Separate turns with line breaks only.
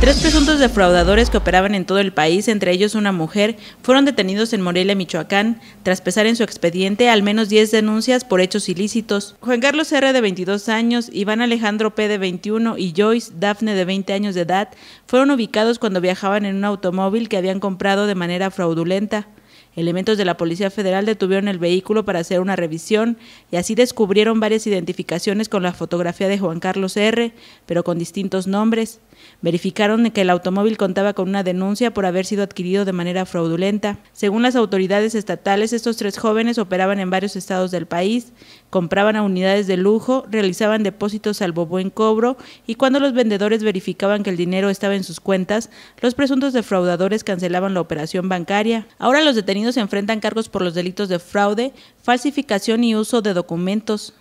Tres presuntos defraudadores que operaban en todo el país, entre ellos una mujer, fueron detenidos en Morelia, Michoacán, tras pesar en su expediente al menos 10 denuncias por hechos ilícitos. Juan Carlos R. de 22 años, Iván Alejandro P. de 21 y Joyce Dafne de 20 años de edad fueron ubicados cuando viajaban en un automóvil que habían comprado de manera fraudulenta. Elementos de la Policía Federal detuvieron el vehículo para hacer una revisión y así descubrieron varias identificaciones con la fotografía de Juan Carlos R., pero con distintos nombres. Verificaron que el automóvil contaba con una denuncia por haber sido adquirido de manera fraudulenta. Según las autoridades estatales, estos tres jóvenes operaban en varios estados del país, compraban a unidades de lujo, realizaban depósitos salvo buen cobro y cuando los vendedores verificaban que el dinero estaba en sus cuentas, los presuntos defraudadores cancelaban la operación bancaria. Ahora los detenidos se enfrentan cargos por los delitos de fraude, falsificación y uso de documentos.